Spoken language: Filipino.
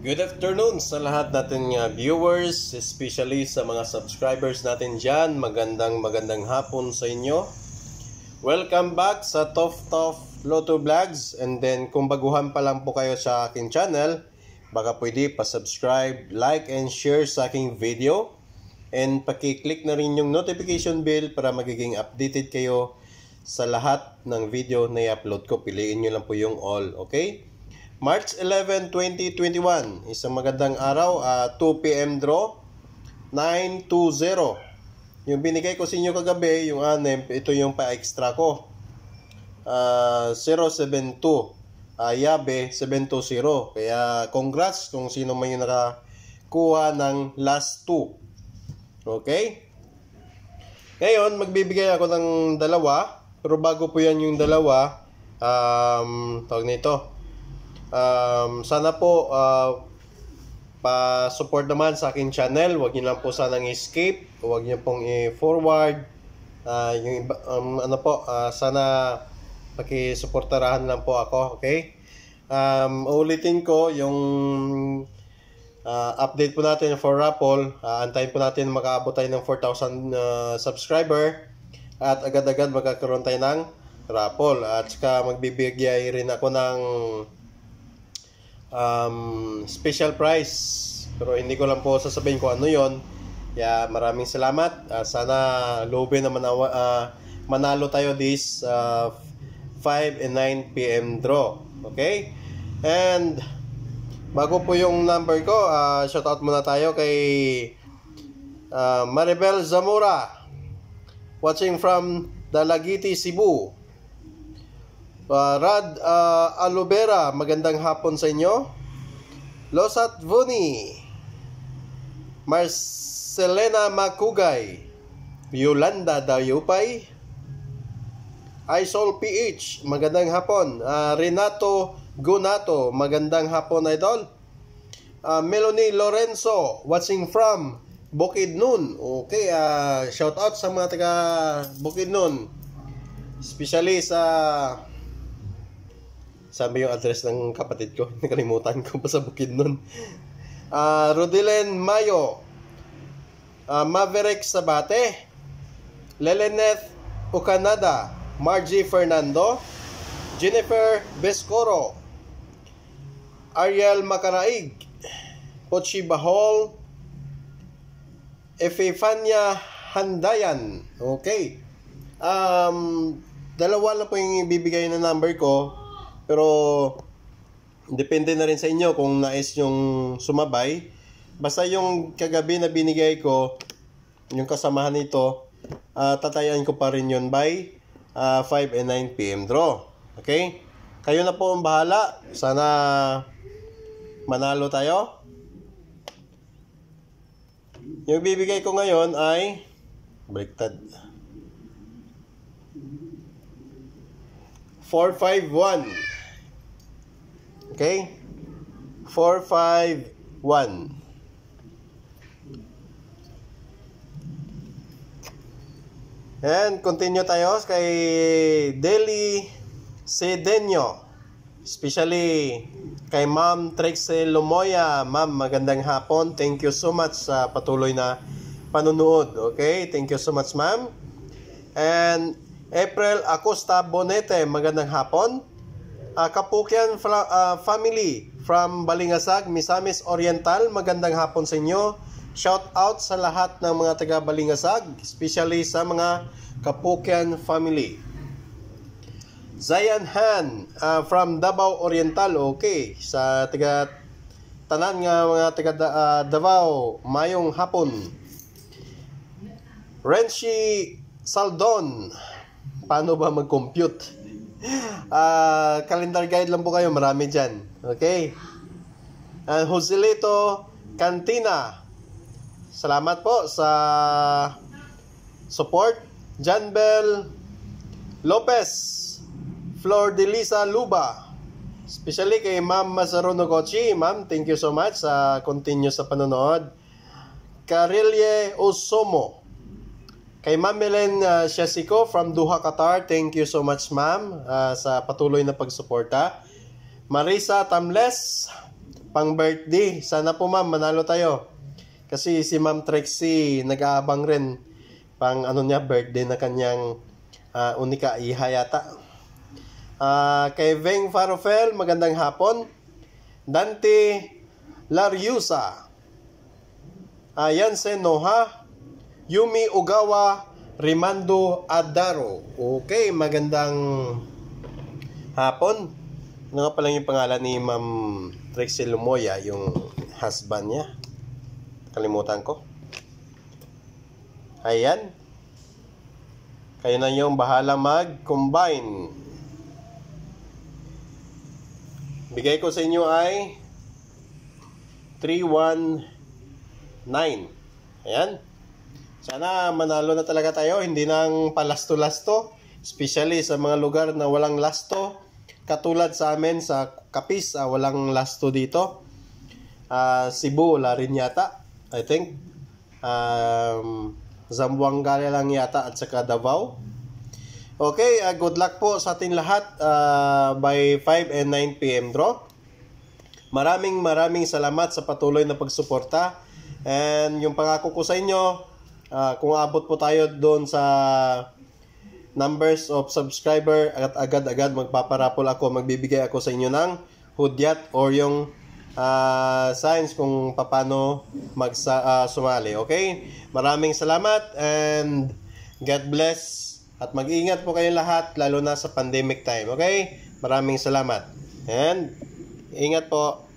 Good afternoon sa lahat natin nga viewers, especially sa mga subscribers natin dyan. Magandang magandang hapon sa inyo. Welcome back sa Top Top Lotto Vlogs. And then kung baguhan pa lang po kayo sa akin channel, baka pwede pa-subscribe, like, and share sa aking video. And paki-click na rin yung notification bell para magiging updated kayo sa lahat ng video na i-upload ko. Piliin nyo lang po yung all, okay? March 11, 2021. Isang magandang araw, uh, ah, 2 p.m. draw, 920. Yung binigay ko sa inyo kagabi, yung 6, ito yung pa-extra ko. Uh, 072. Uh, Yabe, 720. Kaya congrats kung sino man yung nakakuha ng last two Okay? Ngayon, magbibigay ako ng dalawa. Pero bago po yan yung dalawa, um, tawag nito, Um, sana po uh, pa-support naman sa akin channel. Huwag niyo lang po sana sanang escape. wag niyo pong i-forward. Uh, yung um, ano po, uh, sana paki-suportahan lang po ako, okay? Um, ulitin ko yung uh, update po natin for Rapol. Uh, antayin po natin makaabot tayo ng 4,000 uh, subscriber at agad-agad magkakaroon tayo ng Rapol. At saka magbibigay rin ako ng um, special price. Pero hindi ko lang po sasabihin ko ano yon. Kaya maraming salamat. Uh, sana lobe na manawa, uh, manalo tayo this uh, ah, 5 and 9 p.m. draw. Okay? And bago po yung number ko, uh, shout out muna tayo kay uh, Maribel Zamora watching from Dalagiti, Cebu. Uh, Rad uh, Alubera, magandang hapon sa inyo. Losat Vuni, Marcelena Makugay, Yolanda Dayupay, Isol PH, magandang hapon. Uh, Renato Gunato, magandang hapon idol. Uh, Melanie Lorenzo, watching from Bukidnon. Okay, uh, shout out sa mga taga Bukidnon. Especially sa uh, sabi yung address ng kapatid ko. Nakalimutan ko pa sa bukid nun. Uh, ah, Rodilen Mayo. Uh, Maverick Sabate. Leleneth Ucanada. Margie Fernando. Jennifer Bescoro. Ariel Makaraig. Pochi Bahol. Efefania Handayan. Okay. Um, dalawa lang po yung ibibigay na number ko. Pero, depende na rin sa inyo kung nais yung sumabay. Basta yung kagabi na binigay ko, yung kasamahan nito, uh, tatayan ko pa rin yun by uh, ah, 5 and 9 p.m. draw. Okay? Kayo na po ang bahala. Sana manalo tayo. Yung bibigay ko ngayon ay baliktad. 451 Okay? 451 And continue tayo kay Deli Sedeño. Especially kay Ma'am Trixie Lumoya. Ma'am, magandang hapon. Thank you so much sa patuloy na panunood. Okay? Thank you so much, ma'am. And April Acosta Bonete, magandang hapon uh, Kapukyan fra, uh, family from Balingasag, Misamis Oriental. Magandang hapon sa inyo. Shout out sa lahat ng mga taga Balingasag, especially sa mga Kapukyan family. Zayan Han uh, from Davao Oriental. Okay, sa taga tanan nga mga taga uh, Davao, mayong hapon. Renshi Saldon. Paano ba mag-compute? uh, calendar guide lang po kayo. Marami dyan. Okay? Uh, Joselito Cantina. Salamat po sa support. Janbel Lopez. Flor Delisa Luba. Especially kay Ma'am Masaruno Kochi. Ma'am, thank you so much sa continue sa panonood. Carilye Osomo. Kay Ma'am Melen uh, from Doha, Qatar, thank you so much ma'am uh, sa patuloy na pagsuporta. Marisa Tamles, pang birthday. Sana po ma'am, manalo tayo. Kasi si Ma'am Trixie nag-aabang rin pang ano niya, birthday na kanyang uh, unika iha yata. Uh, kay Veng Farofel, magandang hapon. Dante Laryusa. Ayan, uh, Senoha. Yumi Ogawa, Rimando Adaro. Okay, magandang hapon. Ano nga lang yung pangalan ni Ma'am Trixie Lumoya, yung husband niya? Kalimutan ko. Ayan. Kayo na yung bahala mag-combine. Bigay ko sa inyo ay 319. Ayan. Ayan. Sana manalo na talaga tayo, hindi nang palasto-lasto, especially sa mga lugar na walang lasto, katulad sa amin sa Kapis, uh, ah, walang lasto dito. Uh, Cebu, wala rin yata, I think. Um, Zamboanga lang yata at saka Davao. Okay, uh, good luck po sa ating lahat uh, by 5 and 9 p.m. draw. Maraming maraming salamat sa patuloy na pagsuporta. And yung pangako ko sa inyo, uh, kung abot po tayo doon sa numbers of subscriber at agad-agad magpaparapol ako, magbibigay ako sa inyo ng hudyat or yung uh, signs kung paano mag uh, ah, sumali. Okay? Maraming salamat and God bless at mag-ingat po kayong lahat lalo na sa pandemic time. Okay? Maraming salamat. And ingat po.